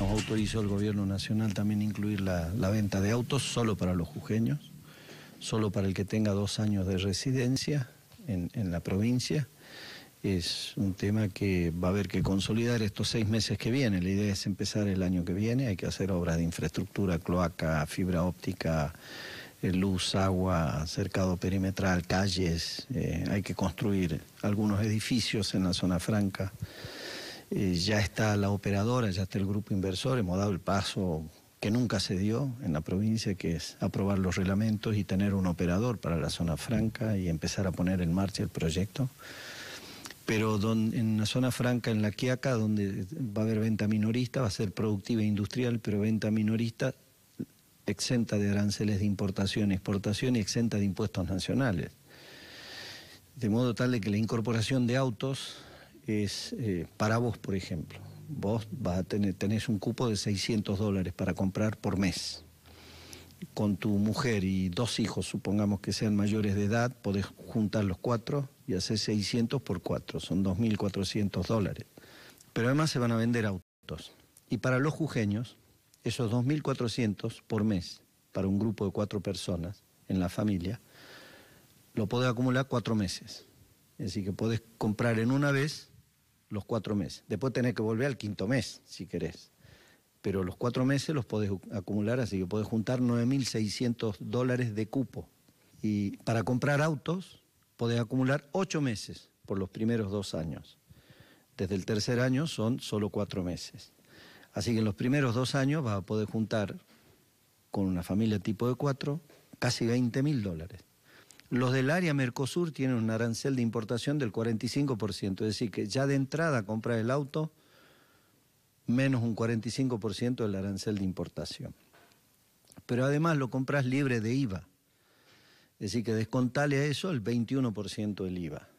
Nos autorizó el gobierno nacional también incluir la, venta de autos solo para los jujeños, solo para el que tenga dos años de residencia en, la provincia es un tema que va a haber que consolidar estos seis meses que vienen. La idea es empezar el año que viene, hay que hacer obras de infraestructura, cloaca, fibra óptica, eh, luz, agua, cercado perimetral, calles, eh, hay que construir algunos edificios en la zona franca. Eh, ya está la operadora, ya está el grupo inversor, hemos dado el paso que nunca se dio en la provincia, que es aprobar los reglamentos y tener un operador para la zona franca y empezar a poner en marcha el proyecto. Pero en la zona franca, en la Quiaca, donde va a haber venta minorista, va a ser productiva e industrial, pero venta minorista exenta de aranceles de importación y exportación y exenta de impuestos nacionales. De modo tal de que la incorporación de autos es eh, para vos, por ejemplo. Vos vas a tener, tenés un cupo de 600 dólares para comprar por mes. Con tu mujer y dos hijos, supongamos que sean mayores de edad, podés juntar los cuatro y hacer 600 por cuatro, son 2.400 dólares. Pero además se van a vender autos. Y para los jujeños, esos 2.400 por mes, para un grupo de cuatro personas en la familia, lo podés acumular cuatro meses. así que podés comprar en una vez los cuatro meses. Después tenés que volver al quinto mes, si querés. Pero los cuatro meses los podés acumular, así que podés juntar 9.600 dólares de cupo. Y para comprar autos, podés acumular ocho meses por los primeros dos años. Desde el tercer año son solo cuatro meses. Así que en los primeros dos años vas a poder juntar con una familia tipo de cuatro casi 20.000 mil dólares. Los del área Mercosur tienen un arancel de importación del 45%, es decir, que ya de entrada compras el auto menos un 45% del arancel de importación. Pero además lo compras libre de IVA, es decir, que descontale a eso el 21% del IVA.